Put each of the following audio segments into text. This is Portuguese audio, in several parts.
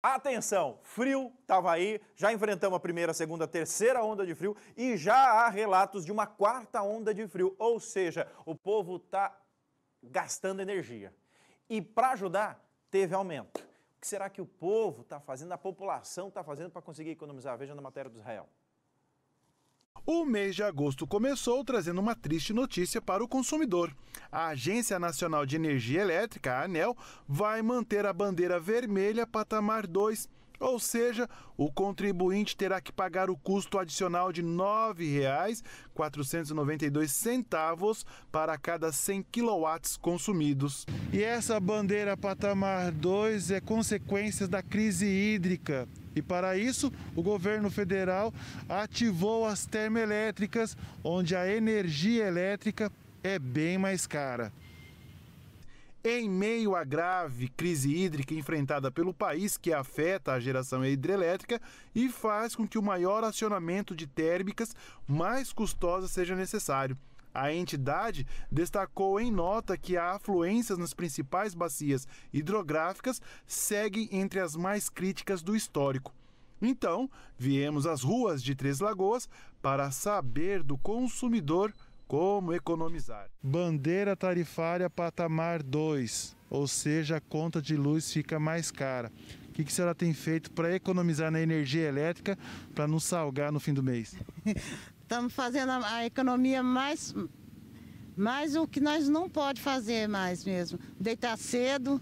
Atenção, frio estava aí, já enfrentamos a primeira, segunda, terceira onda de frio e já há relatos de uma quarta onda de frio, ou seja, o povo está gastando energia. E para ajudar, teve aumento. O que será que o povo está fazendo, a população está fazendo para conseguir economizar? Veja na matéria do Israel. O mês de agosto começou trazendo uma triste notícia para o consumidor. A Agência Nacional de Energia Elétrica, a ANEL, vai manter a bandeira vermelha patamar 2 ou seja, o contribuinte terá que pagar o custo adicional de R$ 9,492 para cada 100 kW consumidos. E essa bandeira patamar 2 é consequência da crise hídrica. E para isso, o governo federal ativou as termoelétricas, onde a energia elétrica é bem mais cara. Em meio à grave crise hídrica enfrentada pelo país, que afeta a geração hidrelétrica e faz com que o maior acionamento de térmicas mais custosa seja necessário. A entidade destacou em nota que a afluência nas principais bacias hidrográficas segue entre as mais críticas do histórico. Então, viemos às ruas de Três Lagoas para saber do consumidor como economizar? Bandeira tarifária patamar 2, ou seja, a conta de luz fica mais cara. O que, que a senhora tem feito para economizar na energia elétrica para não salgar no fim do mês? Estamos fazendo a economia mais, mais o que nós não pode fazer mais mesmo, deitar cedo,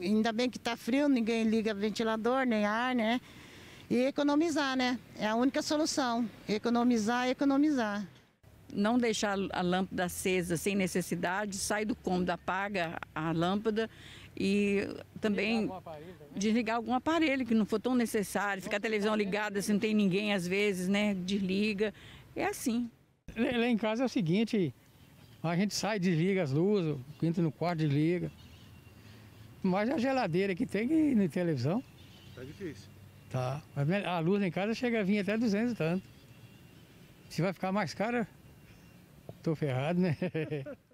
ainda bem que está frio, ninguém liga ventilador, nem ar, né? E economizar, né? É a única solução. Economizar, economizar não deixar a lâmpada acesa sem necessidade, sai do cômodo, apaga a lâmpada e também desligar algum aparelho, que não for tão necessário, ficar a televisão ligada se não tem ninguém às vezes, né? Desliga. É assim. Lá em casa é o seguinte, a gente sai, desliga as luzes, entra no quarto, desliga. Mas a geladeira que tem que na televisão. Tá difícil. Tá. A luz em casa chega a vir até 200 e tanto. Se vai ficar mais cara, तो फिहाद में